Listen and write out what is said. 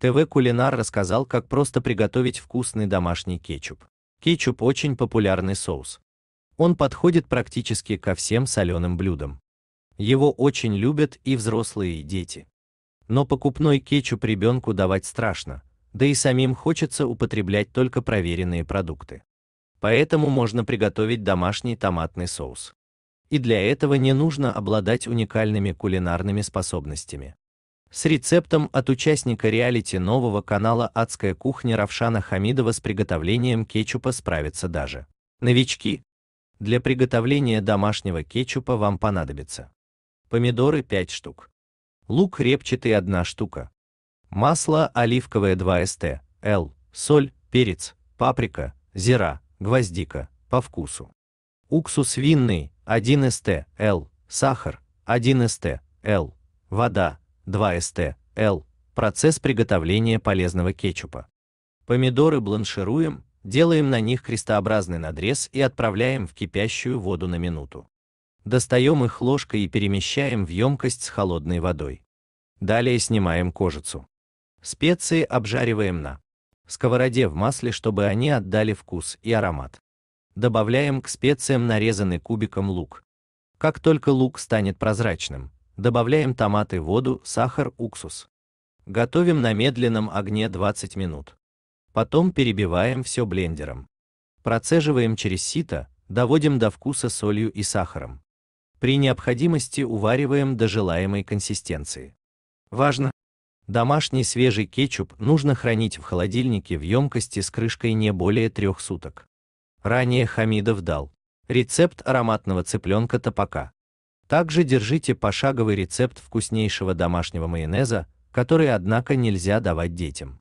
ТВ-кулинар рассказал, как просто приготовить вкусный домашний кетчуп. Кетчуп очень популярный соус. Он подходит практически ко всем соленым блюдам. Его очень любят и взрослые, и дети. Но покупной кетчуп ребенку давать страшно, да и самим хочется употреблять только проверенные продукты. Поэтому можно приготовить домашний томатный соус. И для этого не нужно обладать уникальными кулинарными способностями с рецептом от участника реалити нового канала «Адская кухня» Равшана Хамидова с приготовлением кетчупа справится даже новички. Для приготовления домашнего кетчупа вам понадобится помидоры 5 штук, лук репчатый 1 штука, масло оливковое 2 ст, л, соль, перец, паприка, зира, гвоздика, по вкусу. Уксус винный 1 ст, л, сахар 1 ст, л, вода 2 ст. Л. Процесс приготовления полезного кетчупа. Помидоры бланшируем, делаем на них крестообразный надрез и отправляем в кипящую воду на минуту. Достаем их ложкой и перемещаем в емкость с холодной водой. Далее снимаем кожицу. Специи обжариваем на сковороде в масле, чтобы они отдали вкус и аромат. Добавляем к специям нарезанный кубиком лук. Как только лук станет прозрачным, Добавляем томаты, воду, сахар, уксус. Готовим на медленном огне 20 минут. Потом перебиваем все блендером. Процеживаем через сито, доводим до вкуса солью и сахаром. При необходимости увариваем до желаемой консистенции. Важно! Домашний свежий кетчуп нужно хранить в холодильнике в емкости с крышкой не более трех суток. Ранее Хамидов дал рецепт ароматного цыпленка топака. Также держите пошаговый рецепт вкуснейшего домашнего майонеза, который, однако, нельзя давать детям.